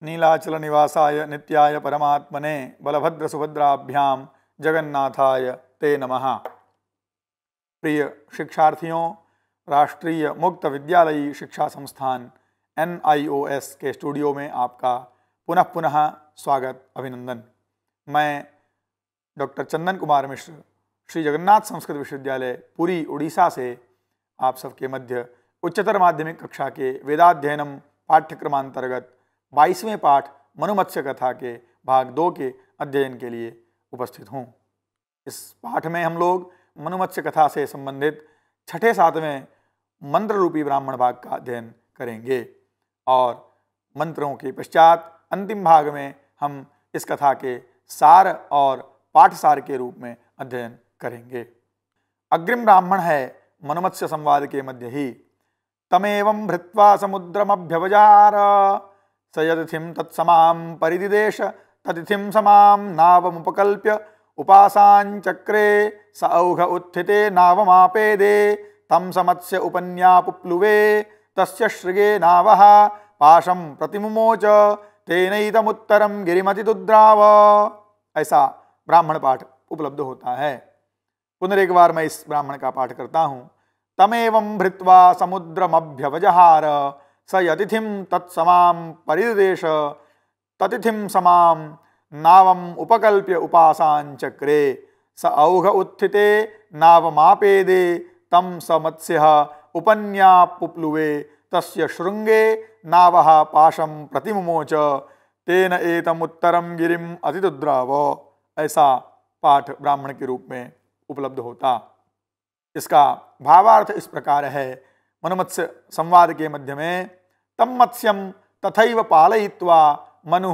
नीलाचल निवासाय नित्याय परमात्मने बलभद्र सुभद्राभ्याम जगन्नाथाय ते नमः प्रिय शिक्षार्थियों राष्ट्रीय मुक्त विद्यालयी शिक्षा संस्थान एन के स्टूडियो में आपका पुनः पुनः स्वागत अभिनंदन मैं डॉक्टर चंदन कुमार मिश्र श्री जगन्नाथ संस्कृत विश्वविद्यालय पूरी उड़ीसा से आप सबके मध्य उच्चतर माध्यमिक कक्षा के वेदाध्ययनम पाठ्यक्रमांतर्गत बाईसवें पाठ मनुमत्स्य कथा के भाग दो के अध्ययन के लिए उपस्थित हूँ इस पाठ में हम लोग मनुमत्स्य कथा से संबंधित छठे सातवें मंत्र रूपी ब्राह्मण भाग का अध्ययन करेंगे और मंत्रों के पश्चात अंतिम भाग में हम इस कथा के सार और पाठसार के रूप में अध्ययन करेंगे अग्रिम ब्राह्मण है मनुमत्स्य संवाद के मध्य ही तमेव भृत्वा स सयतिथिम तत्सम परिदिदेश ततिथिम समाम नावमुपकल्प्य स औघ उत्थिते नावमापेदे तम समत्स्य उपन्यापुप्लुवे तस्य श्रृगे नावः पाशं प्रतिमुमोच तेनईतमुत्तरम गिरिमतिदुद्राव ऐसा ब्राह्मण पाठ उपलब्ध होता है पुनरेक बार मैं इस ब्राह्मण का पाठ करता हूँ तमेवं भृत्वा समुद्रमभ्यवजहार स यतिथिं तत्समां परिदेश ततिथिं समां नावम उपकल्प्य उपासान चक्रे स औघ उत्थिते नावमापेदे तम स मत्स्य उपन्यापुप्लुवे तस् शृंगे नाव पाशम प्रतिमोच तेन एतमुत्तरम गिरीम अतिद्राव ऐसा पाठ ब्राह्मण के रूप में उपलब्ध होता इसका भावार्थ इस प्रकार है मनुमत्स्य संवाद के मध्य में तम मत्स्यम तथैव पालयित्वा मनु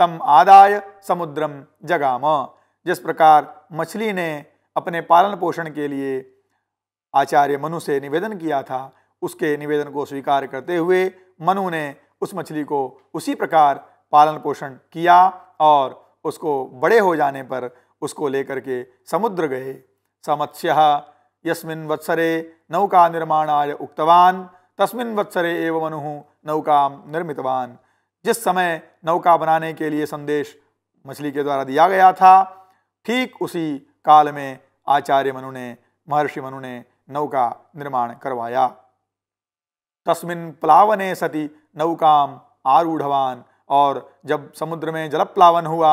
तम आदाय समुद्रम जगाम जिस प्रकार मछली ने अपने पालन पोषण के लिए आचार्य मनु से निवेदन किया था उसके निवेदन को स्वीकार करते हुए मनु ने उस मछली को उसी प्रकार पालन पोषण किया और उसको बड़े हो जाने पर उसको लेकर के समुद्र गए समत्स्य यस्मिन वत्सरे नौका निर्माणाय उक्तवान तस्मिन वत्सरे एव मनु नौका निर्मितवान जिस समय नौका बनाने के लिए संदेश मछली के द्वारा दिया गया था ठीक उसी काल में आचार्य मनु ने महर्षि मनु ने नौका निर्माण करवाया तस्मिन प्लावने सति नौकाम आरूढ़वान और जब समुद्र में जलप्लावन हुआ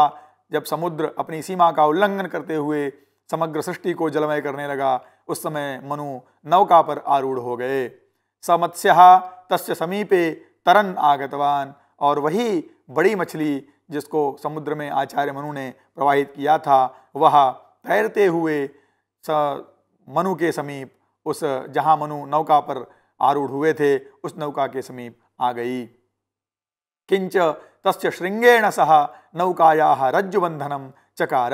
जब समुद्र अपनी सीमा का उल्लंघन करते हुए समग्र सृष्टि को जलमय करने लगा उस समय मनु नौका पर आरूढ़ हो गए स मत्स्य तस्य समीपे तरन आगतवान और वही बड़ी मछली जिसको समुद्र में आचार्य मनु ने प्रवाहित किया था वह तैरते हुए स मनु के समीप उस जहाँ मनु नौका पर आरूढ़ हुए थे उस नौका के समीप आ गई किंच तस् श्रृंगेण सह नौकाया रज्जुबंधनम चकार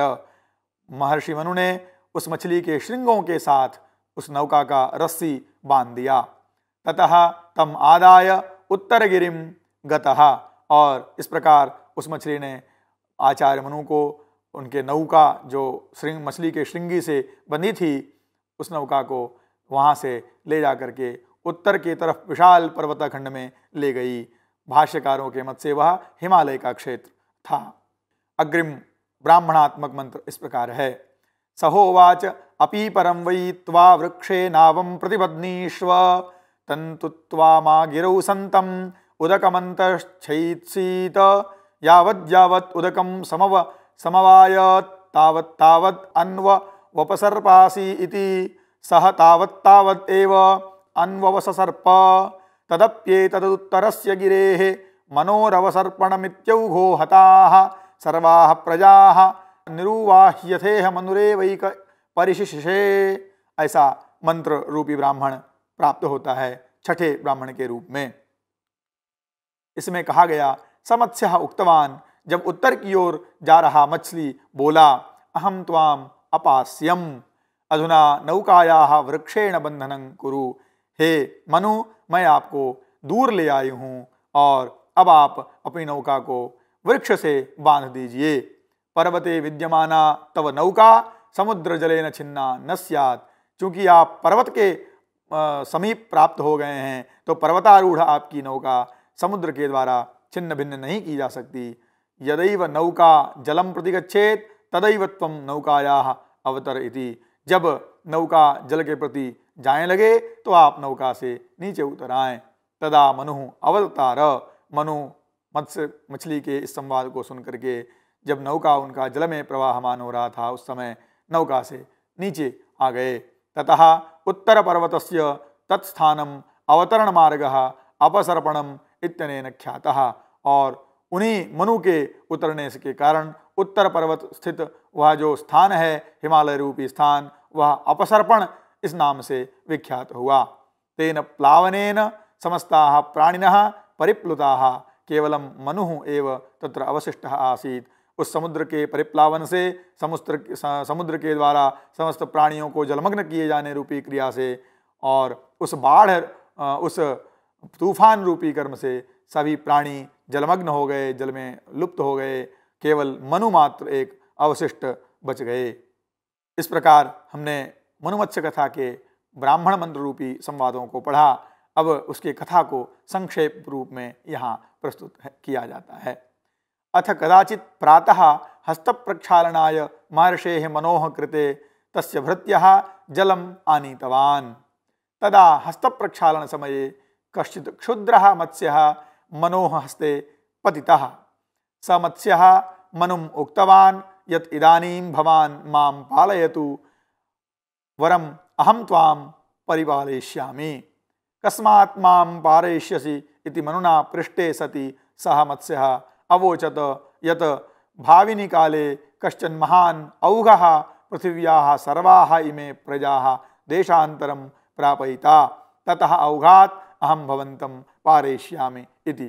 महर्षि मनु ने उस मछली के श्रृंगों के साथ उस नौका का रस्सी बांध दिया ततः तम आदाय उत्तर गिरिम और इस प्रकार उस मछली ने आचार्य मनु को उनके नौका जो श्रृंग मछली के श्रृंगी से बनी थी उस नौका को वहाँ से ले जा कर के उत्तर की तरफ विशाल पर्वताखंड में ले गई भाष्यकारों के मत से वह हिमालय का क्षेत्र था अग्रिम ब्राह्मणात्मक मंत्र इस प्रकार है सहोवाच अपी परम वयी त्वा वृक्षे नावम प्रतिपद्नीश्व तंतुत्वा मा गिरौ संतम उदकमन्तश्छैत्सीत यावद्यावत् उदकं समव समवायत् तावत् तावत् अन्व वपसर्पासि इति सह तावत्तावदेव अन्ववससर्प गिरे मनोरवसर्पण मितौघो हता सर्वा प्रजा निरुवाह्यथेह वैक परिशिषे ऐसा मंत्र रूपी ब्राह्मण प्राप्त होता है छठे ब्राह्मण के रूप में इसमें कहा गया समत्स्या उक्तवान जब उत्तर की ओर जा रहा मछली बोला अहम तवाम अपास्यम अधुना नौकाया वृक्षेण बंधनं कुरु हे मनु मैं आपको दूर ले आई हूँ और अब आप अपनी नौका को वृक्ष से बांध दीजिए पर्वते विद्यमाना तव नौका समुद्र जले न छिन्ना न सियात चूँकि आप पर्वत के समीप प्राप्त हो गए हैं तो पर्वतारूढ़ आपकी नौका समुद्र के द्वारा छिन्न भिन्न नहीं की जा सकती यदैव नौका जलम प्रति गच्छेत तदैव तम नौकाया अवतर इति जब नौका जल के प्रति जाए लगे तो आप नौका से नीचे उतर आए तदा मनु अवतार मनु मत्स्य मछली के इस संवाद को सुन करके जब नौका उनका जल में प्रवाहमान हो रहा था उस समय नौका से नीचे आ गए ततः उत्तर पर्वत से तत्स्थानम अवतरण मार्ग अपसर्पणम इतने ख्यात और उन्हीं मनु के उतरने के कारण उत्तर पर्वत स्थित वह जो स्थान है हिमालय रूपी स्थान वह अपसर्पण इस नाम से विख्यात हुआ तेन प्लावन समस्ता प्राणिन परिप्लुता केवल मनु एव तत्र अवशिष्ट आसीत उस समुद्र के परिप्लावन से समुद्र समुद्र के द्वारा समस्त प्राणियों को जलमग्न किए जाने रूपी क्रिया से और उस बाढ़ उस तूफान रूपी कर्म से सभी प्राणी जलमग्न हो गए जल में लुप्त हो गए केवल मनु मात्र एक अवशिष्ट बच गए इस प्रकार हमने मनुमत्स्य कथा के ब्राह्मण मंत्र रूपी संवादों को पढ़ा अब उसके कथा को संक्षेप रूप में यहाँ प्रस्तुत किया जाता है अथ कदाचित प्रातः हस्तप्रक्षालनाय महर्षे मनोह कृते तस्य भृत्यः जलम आनीतवान तदा प्रक्षालन समय कश्चि क्षुद्र मत्स्य मनोह हस्ते पति स मत्स्य मनुम उक्तवान यत इदानीम भवान माम पालयतु वरम अहम ताम परिपालयिष्यामि कस्मात् माम पारयिष्यसि इति मनुना पृष्ठे सति सह मत्स्य अवोचत यत भाविनी काले कश्चन महान औघः पृथिव्या सर्वाः इमे प्रजाः देशान्तरं प्रापयिता ततः अवघात अहम भवंतम पारेश्यामि इति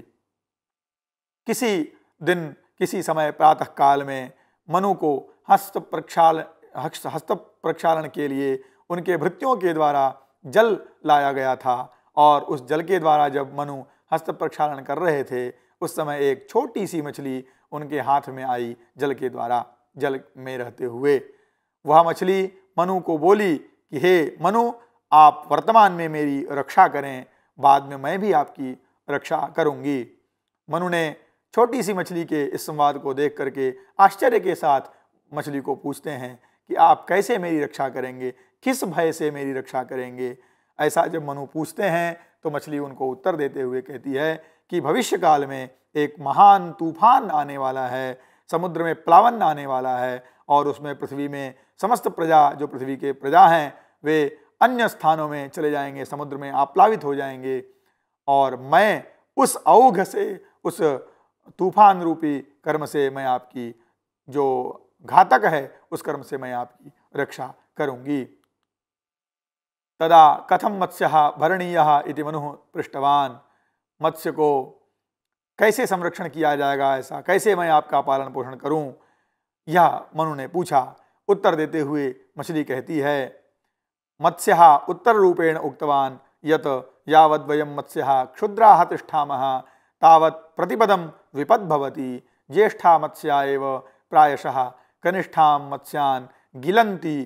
किसी दिन किसी समय प्रातः काल में मनु को हस्त प्रक्षाल हस्त प्रक्षालन के लिए उनके भृत्यों के द्वारा जल लाया गया था और उस जल के द्वारा जब मनु हस्त प्रक्षालन कर रहे थे उस समय एक छोटी सी मछली उनके हाथ में आई जल के द्वारा जल में रहते हुए वह मछली मनु को बोली कि हे मनु आप वर्तमान में मेरी रक्षा करें बाद में मैं भी आपकी रक्षा करूंगी मनु ने छोटी सी मछली के इस संवाद को देख करके आश्चर्य के साथ मछली को पूछते हैं कि आप कैसे मेरी रक्षा करेंगे किस भय से मेरी रक्षा करेंगे ऐसा जब मनु पूछते हैं तो मछली उनको उत्तर देते हुए कहती है कि भविष्य काल में एक महान तूफान आने वाला है समुद्र में प्लावन आने वाला है और उसमें पृथ्वी में समस्त प्रजा जो पृथ्वी के प्रजा हैं वे अन्य स्थानों में चले जाएंगे समुद्र में आप्लावित हो जाएंगे और मैं उस औघ से उस तूफान रूपी कर्म से मैं आपकी जो घातक है उस कर्म से मैं आपकी रक्षा करूंगी तदा कथम मत्स्य भरणीय इति मनु पृष्ठवान मत्स्य को कैसे संरक्षण किया जाएगा ऐसा कैसे मैं आपका पालन पोषण करूं यह मनु ने पूछा उत्तर देते हुए मछली कहती है मत्स्य उत्तर रूपेण उक्तवान यत वयम मत्स्य क्षुद्रा तिष्ठा तावत प्रतिपदम विपद्भवति ज्येष्ठा मत्स्या प्रायश कनिष्ठा मत्स्यान् गिलती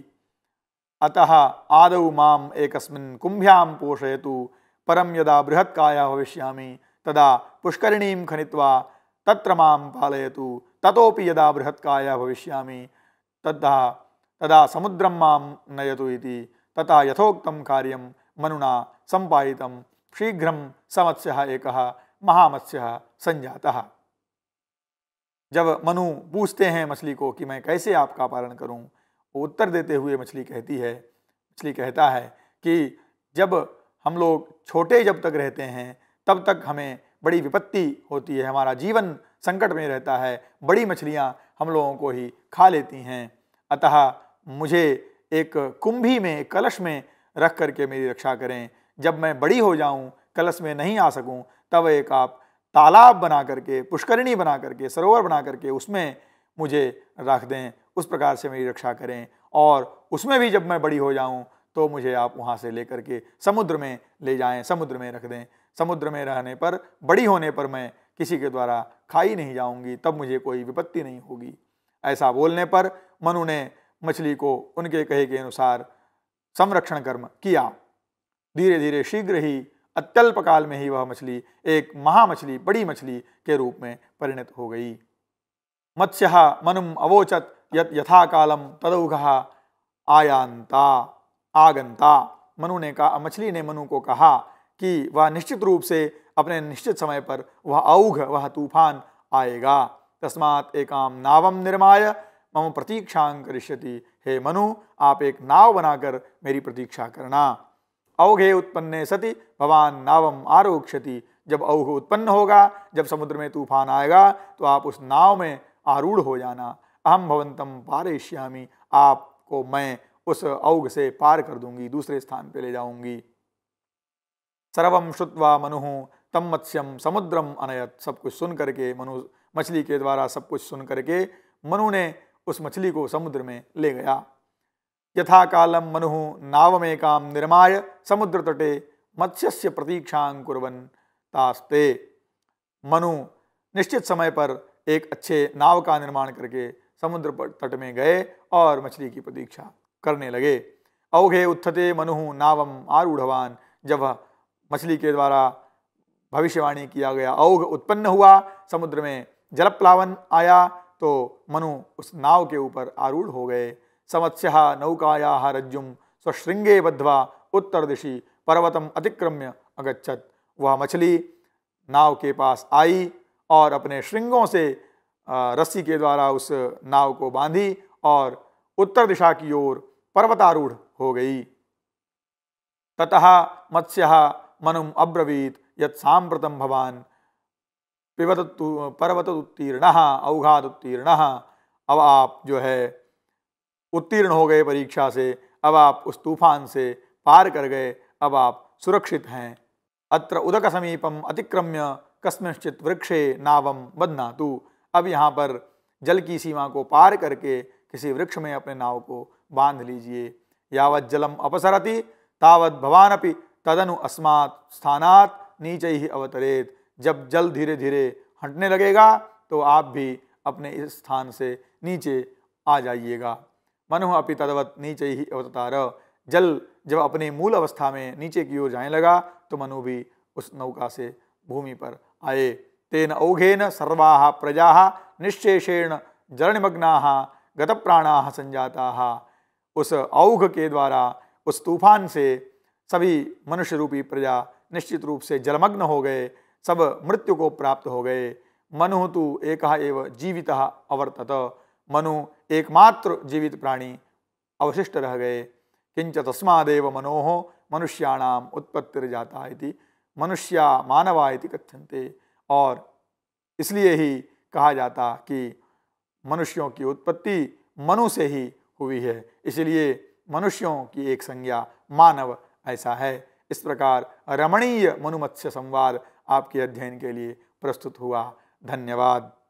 अतः आदौ माम् एकस्मिन् कुंभ्यां पोषयतु परं यदा बृहत्काया भविष्यामि तदा पुष्करिणीं खनित्वा तत्र मां पालयतु ततोपि यदा बृहत्काया भविष्यामि तदा तदा समुद्रं माम नयतु इति तथा यथोक्तं कार्यं मनुना सम्पादितं शीघ्रं समत्स्यः एकः महामत्स्यः सञ्जातः जब मनु पूछते हैं मछली को कि मैं कैसे आपका पालन करूं, वो उत्तर देते हुए मछली कहती है मछली कहता है कि जब हम लोग छोटे जब तक रहते हैं तब तक हमें बड़ी विपत्ति होती है हमारा जीवन संकट में रहता है बड़ी मछलियाँ हम लोगों को ही खा लेती हैं अतः मुझे एक कुंभी में एक कलश में रख करके मेरी रक्षा करें जब मैं बड़ी हो जाऊं कलश में नहीं आ सकूं तब एक आप तालाब बना करके पुष्करणी बना करके सरोवर बना करके उसमें मुझे रख दें उस प्रकार से मेरी रक्षा करें और उसमें भी जब मैं बड़ी हो जाऊं तो मुझे आप वहाँ से लेकर के समुद्र में ले जाएं समुद्र में रख दें समुद्र में रहने पर बड़ी होने पर मैं किसी के द्वारा खाई नहीं जाऊंगी तब मुझे कोई विपत्ति नहीं होगी ऐसा बोलने पर मनु ने मछली को उनके कहे के अनुसार संरक्षण कर्म किया धीरे धीरे शीघ्र ही अत्यल्प काल में ही वह मछली एक महामछली बड़ी मछली के रूप में परिणत हो गई मत्स्य मनुम अवोचत यत यथा कालम तदौघ आयांता आगंता मनु ने कहा मछली ने मनु को कहा कि वह निश्चित रूप से अपने निश्चित समय पर वह औघ वह तूफान आएगा तस्मात एकाम नावम निर्माय मम प्रतीक्षा करिष्यति हे मनु आप एक नाव बनाकर मेरी प्रतीक्षा करना अवघे उत्पन्ने सति भवान नावम आरोक्षति जब अवघ उत्पन्न होगा जब समुद्र में तूफान आएगा तो आप उस नाव में आरूढ़ हो जाना अहम भवंतम पारेश्यामी आपको मैं उस अवघ से पार कर दूंगी दूसरे स्थान पे ले जाऊंगी सर्व श्रुवा मनु तम मत्स्यम समुद्रम अनयत सब कुछ सुन करके मनु मछली के द्वारा सब कुछ सुन करके मनु ने उस मछली को समुद्र में ले गया यथा कालम मनु नावमेका निर्माय समुद्रतटे मत्स्य प्रतीक्षा कुरन तास्ते मनु निश्चित समय पर एक अच्छे नाव का निर्माण करके समुद्र तट में गए और मछली की प्रतीक्षा करने लगे औघे उत्थते मनु नावम आरूढ़वान जब मछली के द्वारा भविष्यवाणी किया गया औघ उत्पन्न हुआ समुद्र में जलप्लावन आया तो मनु उस नाव के ऊपर आरूढ़ हो गए समत्स्यः नौकाया रज्जु स्वशृंगे बद्वा उत्तर दिशि पर्वतम अतिक्रम्य अगच्छत वह मछली नाव के पास आई और अपने श्रृंगों से रस्सी के द्वारा उस नाव को बांधी और उत्तर दिशा की ओर पर्वतारूढ़ हो गई ततः मत्स्य मनुम अब्रवीत यत सांप्रतम भवान पिबत पर्वत उत्तीर्ण औघात उत्तीर्ण अब आप जो है उत्तीर्ण हो गए परीक्षा से अब आप उस तूफान से पार कर गए अब आप सुरक्षित हैं अत्र उदक समीपम अतिक्रम्य कस्मिश्चित वृक्षे नावम तू अब यहाँ पर जल की सीमा को पार करके किसी वृक्ष में अपने नाव को बांध लीजिए यावत जलम अपसरति तावत भवानपि तदनु अस्मात् स्थानात् नीचे ही अवतरेत जब जल धीरे धीरे हटने लगेगा तो आप भी अपने इस स्थान से नीचे आ जाइएगा मनु अपनी तदवत नीचे ही अवतार जल जब अपने मूल अवस्था में नीचे की ओर जाने लगा तो मनु भी उस नौका से भूमि पर आए तेन औघेन सर्वा प्रजा निश्शेषेण जलनिमग्ना प्राणा संजाता उस औघ के द्वारा उस तूफान से सभी मनुष्य रूपी प्रजा निश्चित रूप से जलमग्न हो गए सब मृत्यु को प्राप्त हो गए मनु तो एक जीवित अवर्तत मनु एकमात्र जीवित प्राणी अवशिष्ट रह गए किंच तस्मादेव मनोह मनुष्याणाम जाता इति मनुष्या मानवा इति कथ्यन्ते और इसलिए ही कहा जाता कि मनुष्यों की उत्पत्ति मनु से ही हुई है इसलिए मनुष्यों की एक संज्ञा मानव ऐसा है इस प्रकार रमणीय मनुमत्स्य संवाद आपके अध्ययन के लिए प्रस्तुत हुआ धन्यवाद